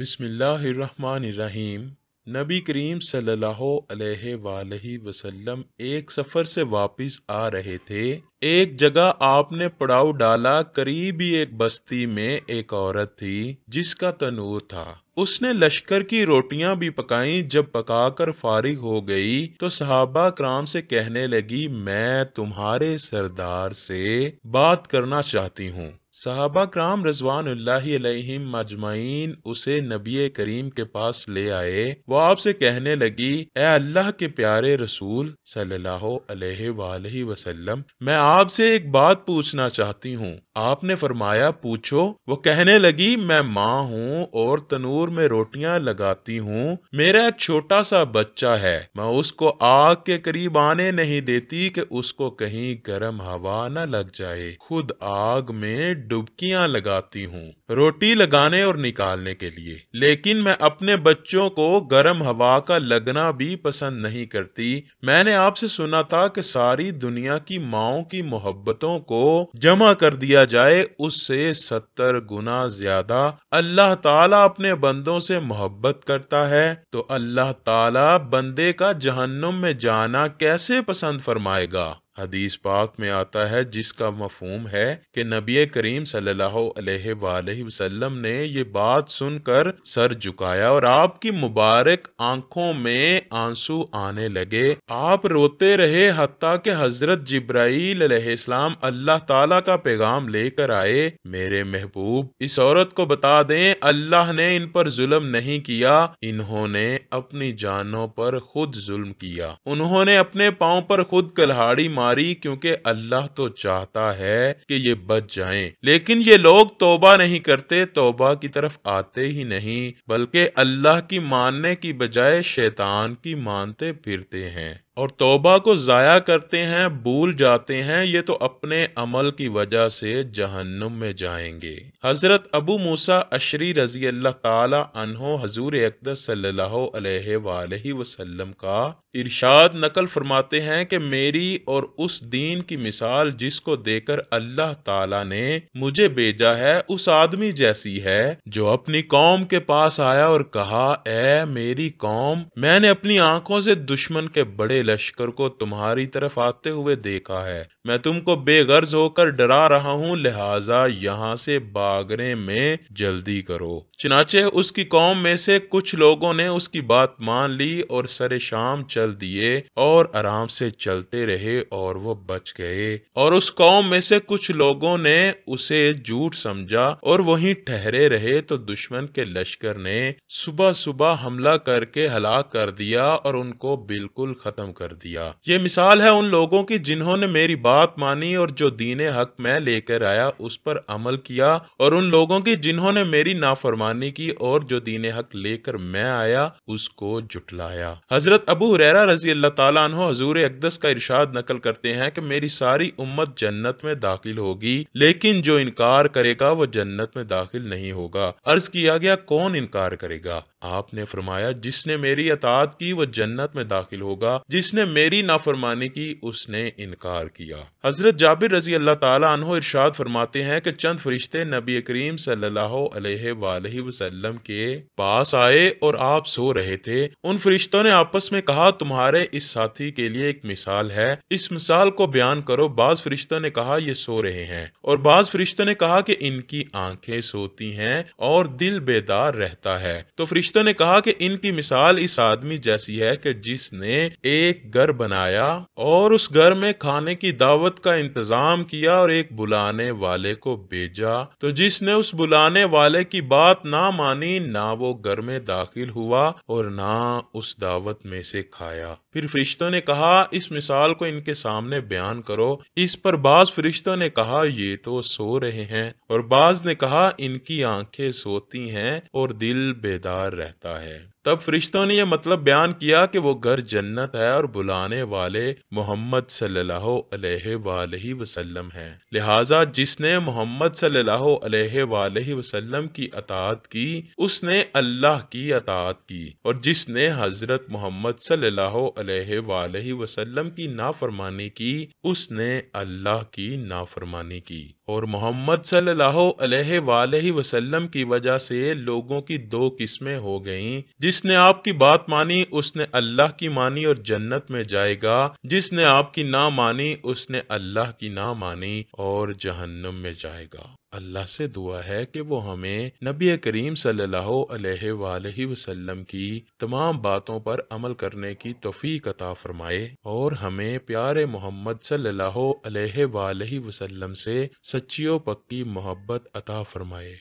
बिसमीम नबी करीम सल्लल्लाहु वसल्लम एक सफ़र से वापस आ रहे थे एक जगह आपने पड़ाव डाला करीब ही एक बस्ती में एक औरत थी जिसका तनूर था उसने लश्कर की रोटियां भी पकाई जब पकाकर फारिग हो गई तो सहाबा कराम से कहने लगी मैं तुम्हारे सरदार से बात करना चाहती हूँ सहाबा कराम रजवान मजमाइन उसे नबी करीम के पास ले आए वो आपसे कहने लगी ए अल्लाह के प्यारे रसूल सल्लाम मैं आपसे एक बात पूछना चाहती हूँ आपने फरमाया पूछो वो कहने लगी मैं माँ हूँ और तनूर में रोटियाँ लगाती हूँ मेरा एक छोटा सा बच्चा है मैं उसको आग के करीब आने नहीं देती कि उसको कहीं गर्म हवा न लग जाए खुद आग में डुबकियां लगाती हूँ रोटी लगाने और निकालने के लिए लेकिन मैं अपने बच्चों को गर्म हवा का लगना भी पसंद नहीं करती मैंने आपसे सुना था कि सारी दुनिया की माओ की मोहब्बतों को जमा कर दिया जाए उससे सत्तर गुना ज्यादा अल्लाह ताला अपने बंदों से मोहब्बत करता है तो अल्लाह ताला बंदे का जहन्नुम में जाना कैसे पसंद फरमाएगा हदीस पाक में आता है जिसका मफहम है कि नबी करीम सल्लाम ने ये बात सुनकर सर झुकाया और आपकी मुबारक आंखों में आंसू आने लगे आप रोते रहे हती के हजरत जिब्राईल अल्लाह ताला का पैगाम लेकर आए मेरे महबूब इस औरत को बता दें अल्लाह ने इन पर जुल्म नहीं किया इन्होंने अपनी जानों पर खुद जुल्म किया उन्होंने अपने पाओ पर खुद कल्हाड़ी मार हमारी क्योंकि अल्लाह तो चाहता है कि ये बच जाएं लेकिन ये लोग तोबा नहीं करते तोबा की तरफ आते ही नहीं बल्कि अल्लाह की मानने की बजाय शैतान की मानते फिरते हैं और तोबा को ज़ाया करते हैं भूल जाते हैं ये तो अपने अमल की वजह से जहन्नुम में जाएंगे हज़रत अबू मूसा अशरी रजी अल्लाह तहो हजूर अकदर वसल्लम का इरशाद नकल फरमाते हैं कि मेरी और उस दीन की मिसाल जिसको देकर अल्लाह ताला ने मुझे भेजा है उस आदमी जैसी है जो अपनी कौम के पास आया और कहा ए मेरी कौम मैंने अपनी आंखों से दुश्मन के बड़े लश्कर को तुम्हारी तरफ आते हुए देखा है मैं तुमको बेगर्ज होकर डरा रहा हूँ लिहाजा यहाँ से भागने में जल्दी करो चनाचे उसकी कौम में से कुछ लोगों ने उसकी बात मान ली और सरे शाम चल दिए और आराम से चलते रहे और वो बच गए और उस कौम में से कुछ लोगों ने उसे झूठ समझा और वहीं ठहरे रहे तो दुश्मन के लश्कर ने सुबह सुबह हमला करके हलाक कर दिया और उनको बिल्कुल खत्म कर दिया ये मिसाल है उन लोगों की जिन्होंने मेरी बात मानी और जो दीन हक मैं लेकर आया उस पर अमल किया और उन लोगों की जिन्होंने मेरी नाफरमानी की और जो दीन हक लेकर मैं आया उसको जुटलाया हजरत अबू हुरैरा रजी अल्लाह तला हजूर अकदस का इरशाद नकल करते हैं कि मेरी सारी उम्मत जन्नत में दाखिल होगी लेकिन जो इनकार करेगा वो जन्नत में दाखिल नहीं होगा अर्ज किया गया कौन इनकार करेगा आपने फरमाया जिसने मेरी अतात की वह जन्नत में दाखिल होगा जिसने मेरी नाफरमानी की उसने इनकार किया हजरत जाबिर रजी अल्लाह तहो इरशाद फरमाते हैं कि चंद फरिश्ते नबी करीम सल्लाम के पास आए और आप सो रहे थे उन फरिश्तों ने आपस में कहा तुम्हारे इस साथी के लिए एक मिसाल है इस मिसाल को बयान करो बाज फरिश्तों ने कहा ये सो रहे हैं और बाज फरिश्तों ने कहा कि इनकी आंखें सोती हैं और दिल बेदार रहता है तो फरिश्ते फरिश्ते ने कहा कि इनकी मिसाल इस आदमी जैसी है कि जिसने एक घर बनाया और उस घर में खाने की दावत का इंतजाम किया और एक बुलाने वाले को भेजा तो जिसने उस बुलाने वाले की बात ना मानी ना वो घर में दाखिल हुआ और ना उस दावत में से खाया फिर फरिश्तों ने कहा इस मिसाल को इनके सामने बयान करो इस पर बाज फरिश्तों ने कहा ये तो सो रहे हैं और बाज ने कहा इनकी आंखें सोती हैं और दिल बेदार रहता है तब फरिश्तों ने यह मतलब बयान किया कि वो घर जन्नत है और बुलाने वाले मोहम्मद सल्लल्लाहु अलैहि वसल्लम हैं लिहाजा जिसने मोहम्मद सल्लल्लाहु वसल्लम की अतात की उसने अल्लाह की अतात की और जिसने हजरत मोहम्मद सल्लल्लाहु वसल्लम की नाफरमानी की उसने अल्लाह की नाफरमानी की और मोहम्मद सल्लल्लाहु वसल्लम की वजह से लोगों की दो किस्में हो गईं जिसने आपकी बात मानी उसने अल्लाह की मानी और जन्नत में जाएगा जिसने आपकी ना मानी उसने अल्लाह की ना मानी और जहन्नम में जाएगा अल्लाह से दुआ है कि वो हमें नबी करीम सल्लाम की तमाम बातों पर अमल करने की तोफ़ी अता फरमाए और हमें प्यारे मोहम्मद सल्लाम से सच्ची पक्की मोहब्बत अता फरमाए